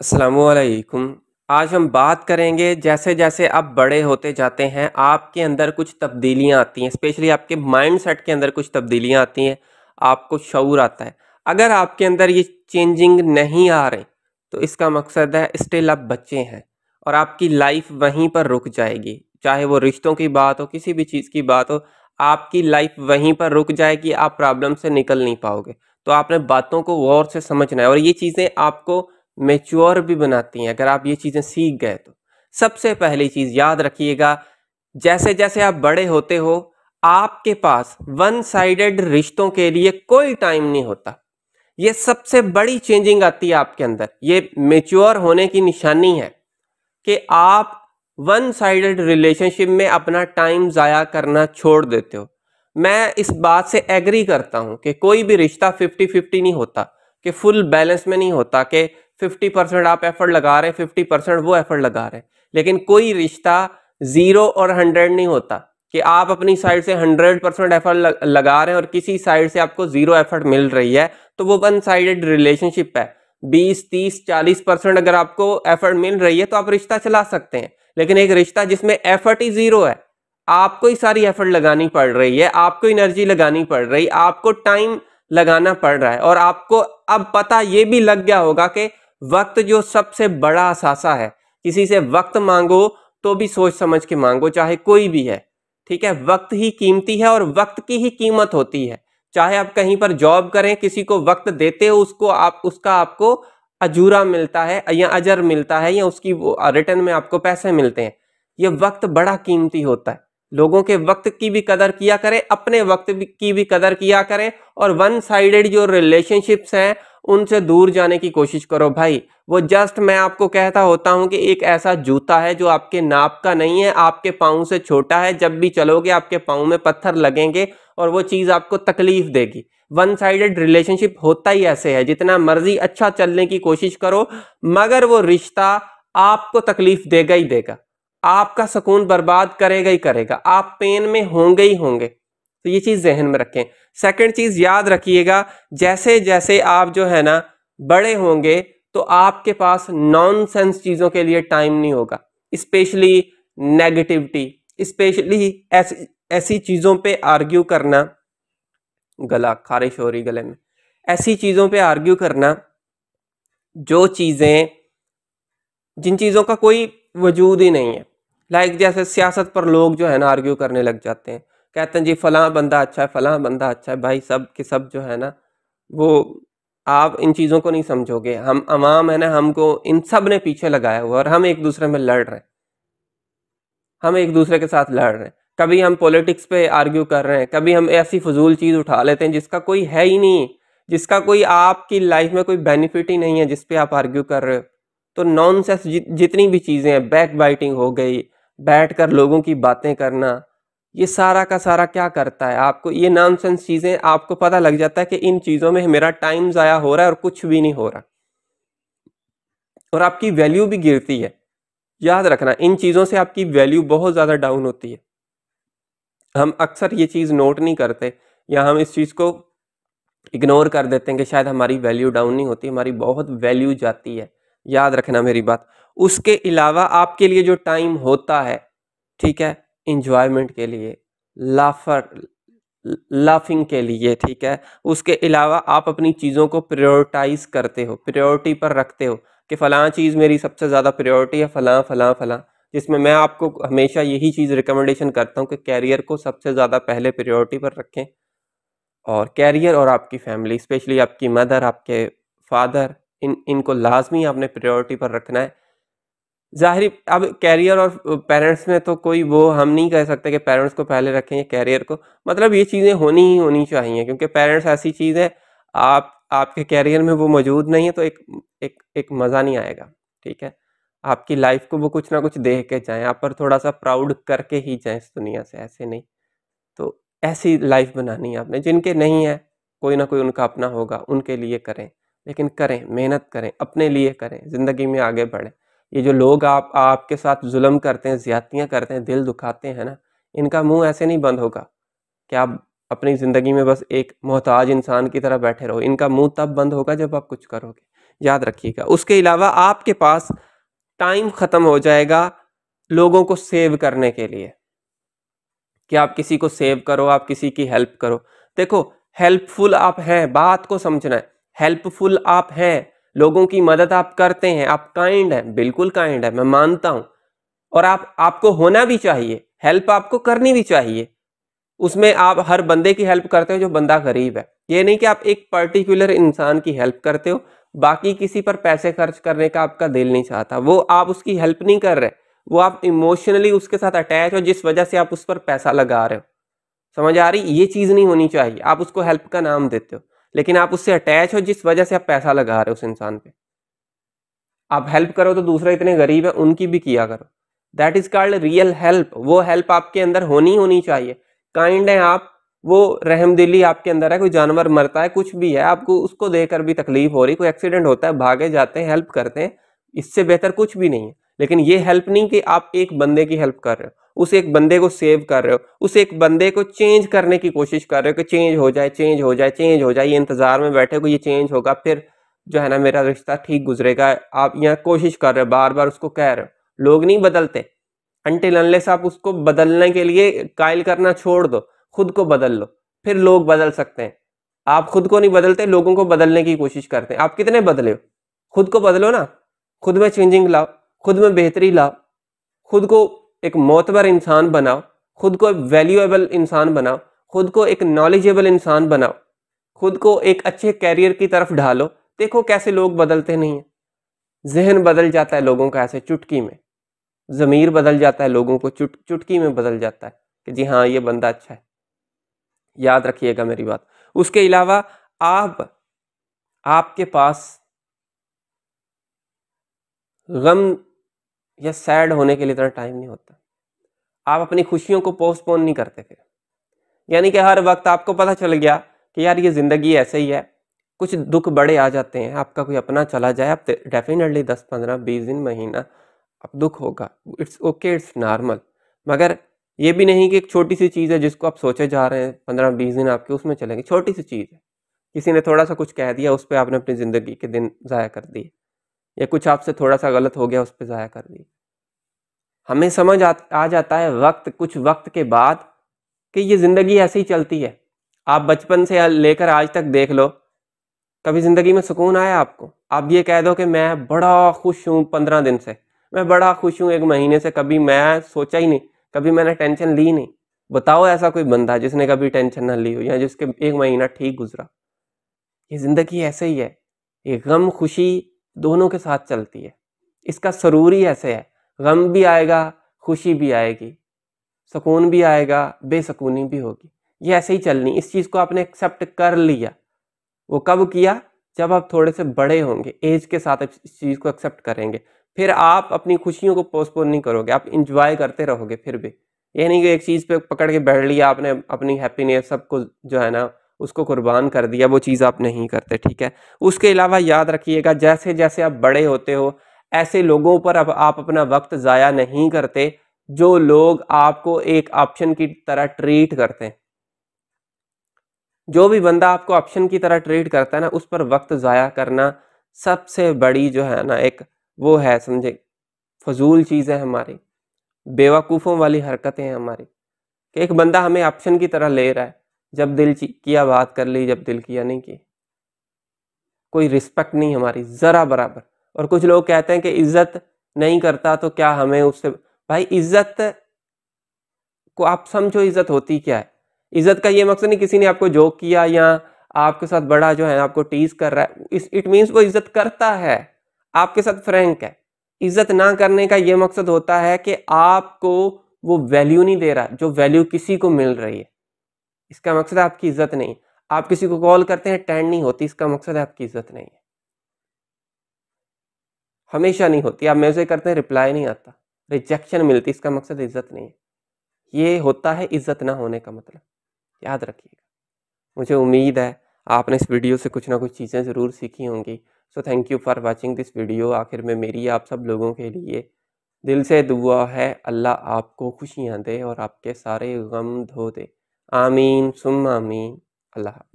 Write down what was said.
असलकुम आज हम बात करेंगे जैसे जैसे आप बड़े होते जाते हैं आपके अंदर कुछ तब्दीलियाँ आती हैं स्पेशली आपके माइंड सेट के अंदर कुछ तब्दीलियाँ आती हैं आपको शूर आता है अगर आपके अंदर ये चेंजिंग नहीं आ रही तो इसका मकसद है स्टिल आप बच्चे हैं और आपकी लाइफ वहीं पर रुक जाएगी चाहे वो रिश्तों की बात हो किसी भी चीज़ की बात हो आपकी लाइफ वहीं पर रुक जाएगी आप प्रॉब्लम से निकल नहीं पाओगे तो आपने बातों को गौर से समझना है और ये चीज़ें आपको मेच्योर भी बनाती हैं अगर आप ये चीज़ें सीख गए तो सबसे पहली चीज़ याद रखिएगा जैसे जैसे आप बड़े होते हो आपके पास वन साइडेड रिश्तों के लिए कोई टाइम नहीं होता ये सबसे बड़ी चेंजिंग आती है आपके अंदर ये मेच्योर होने की निशानी है कि आप वन साइडेड रिलेशनशिप में अपना टाइम ज़ाया करना छोड़ देते हो मैं इस बात से एग्री करता हूँ कि कोई भी रिश्ता फिफ्टी फिफ्टी नहीं होता कि फुल बैलेंस में नहीं होता कि फिफ्टी परसेंट आप एफर्ट लगा रहे हैं फिफ्टी परसेंट वो एफर्ट लगा रहे हैं लेकिन कोई रिश्ता जीरो और हंड्रेड नहीं होता कि आप अपनी साइड से हंड्रेड परसेंट एफर्ट लगा रहे हैं और किसी साइड से आपको जीरो एफर्ट मिल रही है तो वो वन साइडेड रिलेशनशिप है बीस तीस चालीस परसेंट अगर आपको एफर्ट मिल रही है तो आप रिश्ता चला सकते हैं लेकिन एक रिश्ता जिसमें एफर्ट ही जीरो है आपको ही सारी एफर्ट लगानी पड़ रही है आपको एनर्जी लगानी पड़ रही है आपको टाइम लगाना पड़ रहा है और आपको अब पता ये भी लग गया होगा कि वक्त जो सबसे बड़ा असासा है किसी से वक्त मांगो तो भी सोच समझ के मांगो चाहे कोई भी है ठीक है वक्त ही कीमती है और वक्त की ही कीमत होती है चाहे आप कहीं पर जॉब करें किसी को वक्त देते हो उसको आप उसका आपको अजूरा मिलता है या अजर मिलता है या उसकी रिटर्न में आपको पैसे मिलते हैं ये वक्त बड़ा कीमती होता है लोगों के वक्त की भी कदर किया करें अपने वक्त की भी कदर किया करें और वन साइडेड जो रिलेशनशिप्स हैं उनसे दूर जाने की कोशिश करो भाई वो जस्ट मैं आपको कहता होता हूं कि एक ऐसा जूता है जो आपके नाप का नहीं है आपके पाँव से छोटा है जब भी चलोगे आपके पाँव में पत्थर लगेंगे और वो चीज़ आपको तकलीफ देगी वन साइडेड रिलेशनशिप होता ही ऐसे है जितना मर्जी अच्छा चलने की कोशिश करो मगर वो रिश्ता आपको तकलीफ देगा ही देगा आपका सुकून बर्बाद करेगा ही करेगा आप पेन में होंगे ही होंगे तो ये चीज़ जहन में रखें सेकंड चीज़ याद रखिएगा जैसे जैसे आप जो है ना बड़े होंगे तो आपके पास नॉन सेंस चीज़ों के लिए टाइम नहीं होगा स्पेशली नेगेटिविटी स्पेशली ऐसी ऐसी चीज़ों पे आर्ग्यू करना गला खारिश हो रही गले में ऐसी चीज़ों पे आर्ग्यू करना जो चीज़ें जिन चीज़ों का कोई वजूद ही नहीं है लाइक like जैसे सियासत पर लोग जो है ना आर्ग्यू करने लग जाते हैं कहते हैं जी फलां बंदा अच्छा है फलां बंदा अच्छा है भाई सब के सब जो है ना वो आप इन चीज़ों को नहीं समझोगे हम अवाम है ना हमको इन सब ने पीछे लगाया हुआ और हम एक दूसरे में लड़ रहे हैं हम एक दूसरे के साथ लड़ रहे हैं कभी हम पॉलिटिक्स पे आर्ग्यू कर रहे हैं कभी हम ऐसी फजूल चीज़ उठा लेते हैं जिसका कोई है ही नहीं जिसका कोई आपकी लाइफ में कोई बेनिफिट ही नहीं है जिस आप आर्ग्यू कर रहे हो तो नॉन सेंस जितनी भी चीज़ें हैं बैक बाइटिंग हो गई बैठ कर लोगों की बातें करना ये सारा का सारा क्या करता है आपको ये नाम चीज़ें आपको पता लग जाता है कि इन चीज़ों में मेरा टाइम ज़ाया हो रहा है और कुछ भी नहीं हो रहा और आपकी वैल्यू भी गिरती है याद रखना इन चीज़ों से आपकी वैल्यू बहुत ज़्यादा डाउन होती है हम अक्सर ये चीज़ नोट नहीं करते या हम इस चीज़ को इग्नोर कर देते हैं कि शायद हमारी वैल्यू डाउन नहीं होती हमारी बहुत वैल्यू जाती है याद रखना मेरी बात उसके अलावा आपके लिए जो टाइम होता है ठीक है इंजॉयमेंट के लिए लाफर लाफिंग के लिए ठीक है उसके अलावा आप अपनी चीज़ों को प्रायोरिटाइज करते हो प्रायोरिटी पर रखते हो कि फ़लाँ चीज़ मेरी सबसे ज़्यादा प्रायोरिटी है फ़लाँ फ़लाँ फ़लाँ जिसमें मैं आपको हमेशा यही चीज़ रिकमेंडेशन करता हूँ कि कैरियर को सबसे ज़्यादा पहले प्रायोरिटी पर रखें और कैरियर और आपकी फैमिली स्पेशली आपकी मदर आपके फादर इन इनको लाजमी आपने प्रायोरिटी पर रखना है जाहिर अब कैरियर और पेरेंट्स में तो कोई वो हम नहीं कह सकते कि पेरेंट्स को पहले रखें या कैरियर को मतलब ये चीज़ें होनी ही होनी चाहिए क्योंकि पेरेंट्स ऐसी चीज़ है आप आपके कैरियर में वो मौजूद नहीं है तो एक एक एक मज़ा नहीं आएगा ठीक है आपकी लाइफ को वो कुछ ना कुछ देख के जाएं आप पर थोड़ा सा प्राउड करके ही जाएँ इस दुनिया से ऐसे नहीं तो ऐसी लाइफ बनानी है आपने जिनके नहीं है कोई ना कोई उनका अपना होगा उनके लिए करें लेकिन करें मेहनत करें अपने लिए करें ज़िंदगी में आगे बढ़ें ये जो लोग आप आपके साथ जुल्म करते हैं ज्यादतियाँ करते हैं दिल दुखाते हैं ना इनका मुंह ऐसे नहीं बंद होगा कि आप अपनी ज़िंदगी में बस एक मोहताज इंसान की तरह बैठे रहो इनका मुंह तब बंद होगा जब आप कुछ करोगे याद रखिएगा उसके अलावा आपके पास टाइम ख़त्म हो जाएगा लोगों को सेव करने के लिए कि आप किसी को सेव करो आप किसी की हेल्प करो देखो हेल्पफुल आप हैं बात को समझना है हेल्पफुल आप हैं लोगों की मदद आप करते हैं आप काइंड हैं बिल्कुल काइंड है मैं मानता हूं और आप आपको होना भी चाहिए हेल्प आपको करनी भी चाहिए उसमें आप हर बंदे की हेल्प करते हो जो बंदा गरीब है ये नहीं कि आप एक पर्टिकुलर इंसान की हेल्प करते हो बाकी किसी पर पैसे खर्च करने का आपका दिल नहीं चाहता वो आप उसकी हेल्प नहीं कर रहे वो आप इमोशनली उसके साथ अटैच हो जिस वजह से आप उस पर पैसा लगा रहे हो समझ आ रही ये चीज़ नहीं होनी चाहिए आप उसको हेल्प का नाम देते हो लेकिन आप उससे अटैच हो जिस वजह से आप पैसा लगा रहे हो उस इंसान पे आप हेल्प करो तो दूसरा इतने गरीब है उनकी भी किया करो that is called real help वो हेल्प आपके अंदर होनी होनी चाहिए काइंड है आप वो रहमदिली आपके अंदर है कोई जानवर मरता है कुछ भी है आपको उसको देकर भी तकलीफ हो रही कोई एक्सीडेंट होता है भागे जाते हैं हेल्प करते हैं इससे बेहतर कुछ भी नहीं है लेकिन ये हेल्प नहीं कि आप एक बंदे की हेल्प कर रहे हो उस एक बंदे को सेव कर रहे हो उस एक बंदे को चेंज करने की कोशिश कर रहे हो कि चेंज हो जाए चेंज हो जाए चेंज हो जाए ये इंतजार में बैठे को ये चेंज होगा फिर जो है ना मेरा रिश्ता ठीक गुजरेगा आप यहाँ कोशिश कर रहे हो बार बार उसको कह रहे हो लोग नहीं बदलते अंटे अनलेस आप उसको बदलने के लिए कायल करना छोड़ दो खुद को बदल लो फिर लोग बदल सकते हैं आप खुद को नहीं बदलते लोगों को बदलने की कोशिश करते हैं आप कितने बदले हो खुद को बदलो ना खुद में चेंजिंग लाओ खुद में बेहतरी ला खुद को एक मोतबर इंसान बनाओ खुद को एक वैल्यूएबल इंसान बनाओ खुद को एक नॉलेजेबल इंसान बनाओ खुद को एक अच्छे कैरियर की तरफ ढालो देखो कैसे लोग बदलते नहीं हैं जहन बदल जाता है लोगों का ऐसे चुटकी में ज़मीर बदल जाता है लोगों को चुट चुटकी में बदल जाता है कि जी हाँ ये बंदा अच्छा है याद रखिएगा मेरी बात उसके अलावा आप आपके पास गम या सैड होने के लिए इतना टाइम नहीं होता आप अपनी खुशियों को पोस्टपोन नहीं करते फिर यानी कि हर वक्त आपको पता चल गया कि यार ये ज़िंदगी ऐसे ही है कुछ दुख बड़े आ जाते हैं आपका कोई अपना चला जाए आप डेफिनेटली दस पंद्रह बीस दिन महीना अब दुख होगा इट्स ओके इट्स नॉर्मल मगर ये भी नहीं कि एक छोटी सी चीज़ है जिसको आप सोचे जा रहे हैं पंद्रह बीस दिन आपके उसमें चलेंगे छोटी सी चीज़ है किसी ने थोड़ा सा कुछ कह दिया उस पर आपने अपनी ज़िंदगी के दिन ज़ाया कर दिए या कुछ आपसे थोड़ा सा गलत हो गया उस पर ज़ाया कर दी हमें समझ आ, आ जाता है वक्त कुछ वक्त के बाद कि ये ज़िंदगी ऐसे ही चलती है आप बचपन से लेकर आज तक देख लो कभी ज़िंदगी में सुकून आया आपको आप ये कह दो कि मैं बड़ा खुश हूँ पंद्रह दिन से मैं बड़ा खुश हूँ एक महीने से कभी मैं सोचा ही नहीं कभी मैंने टेंशन ली नहीं बताओ ऐसा कोई बंदा जिसने कभी टेंशन ना ली हो या जिसके एक महीना ठीक गुजरा ये ज़िंदगी ऐसे ही है ये गम खुशी दोनों के साथ चलती है इसका सरूर ही ऐसे है गम भी आएगा खुशी भी आएगी सुकून भी आएगा बेसकूनी भी होगी ये ऐसे ही चलनी इस चीज़ को आपने एक्सेप्ट कर लिया वो कब किया जब आप थोड़े से बड़े होंगे एज के साथ इस चीज़ को एक्सेप्ट करेंगे फिर आप अपनी खुशियों को पोस्टपोन नहीं करोगे आप इंजॉय करते रहोगे फिर भी ये नहीं कि एक चीज़ पे पकड़ के बैठ लिया आपने अपनी हैप्पीनेस सबको जो है ना उसको कुर्बान कर दिया वो चीज़ आप नहीं करते ठीक है उसके अलावा याद रखिएगा जैसे जैसे आप बड़े होते हो ऐसे लोगों पर अब आप अपना वक्त ज़ाया नहीं करते जो लोग आपको एक ऑप्शन की तरह ट्रीट करते हैं जो भी बंदा आपको ऑप्शन की तरह ट्रीट करता है ना उस पर वक्त ज़ाया करना सबसे बड़ी जो है ना एक वो है समझे फजूल चीज़ है हमारी बेवकूफ़ों वाली हरकतें हैं हमारी कि एक बंदा हमें ऑप्शन की तरह ले रहा है जब दिल किया बात कर ली जब दिल किया नहीं की कोई रिस्पेक्ट नहीं हमारी ज़रा बराबर और कुछ लोग कहते हैं कि इज्जत नहीं करता तो क्या हमें उससे भाई इज्जत को आप समझो इज्जत होती क्या है इज्जत का ये मकसद नहीं किसी ने आपको जोक किया या आपके साथ बड़ा जो है आपको टीज कर रहा है इस इट मीन्स वो इज्जत करता है आपके साथ फ्रेंक है इज्जत ना करने का ये मकसद होता है कि आपको वो वैल्यू नहीं दे रहा जो वैल्यू किसी को मिल रही है इसका मकसद आपकी इज्जत नहीं आप किसी को कॉल करते हैं टेंड नहीं होती इसका मकसद आपकी इज्जत नहीं है हमेशा नहीं होती आप मैसेज करते हैं रिप्लाई नहीं आता रिजेक्शन मिलती इसका मकसद इज्जत नहीं है ये होता है इज्जत ना होने का मतलब याद रखिएगा मुझे उम्मीद है आपने इस वीडियो से कुछ ना कुछ चीज़ें ज़रूर सीखी होंगी so thank you for watching this video आखिर में मेरी आप सब लोगों के लिए दिल से दुआ है अल्लाह आपको खुशियाँ दे और आपके सारे गम धो दे आमीन सुम आमीन अल्लाह